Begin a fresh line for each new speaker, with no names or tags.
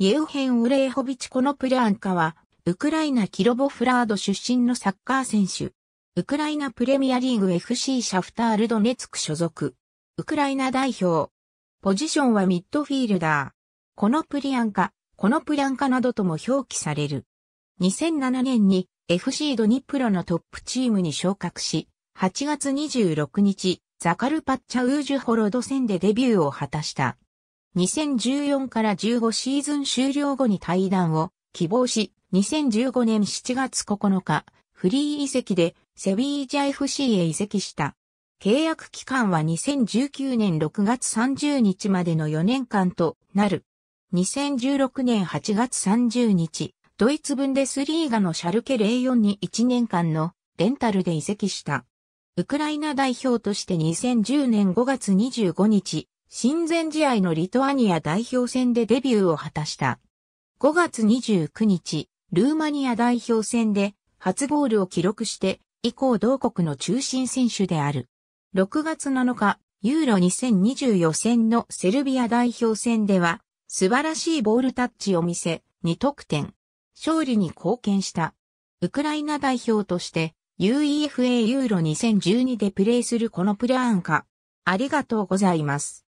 イェウヘン・ウレーホビチコのプリャンカは、ウクライナキロボフラード出身のサッカー選手。ウクライナプレミアリーグ FC シャフタールドネツク所属。ウクライナ代表。ポジションはミッドフィールダー。このプリアンカ、このプリアンカなどとも表記される。2007年に FC ドニプロのトップチームに昇格し、8月26日、ザカルパッチャウージュホロド戦でデビューを果たした。2014から15シーズン終了後に退団を希望し、2015年7月9日、フリー移籍でセビージャ FC へ移籍した。契約期間は2019年6月30日までの4年間となる。2016年8月30日、ドイツ分でスリーガのシャルケ04に1年間のレンタルで移籍した。ウクライナ代表として2010年5月25日、親善試合のリトアニア代表戦でデビューを果たした。5月29日、ルーマニア代表戦で初ゴールを記録して以降同国の中心選手である。6月7日、ユーロ2020予選のセルビア代表戦では素晴らしいボールタッチを見せ2得点。勝利に貢献した。ウクライナ代表として UEFA ユーロ2012でプレーするこのプラーンカ。あり
がとうございます。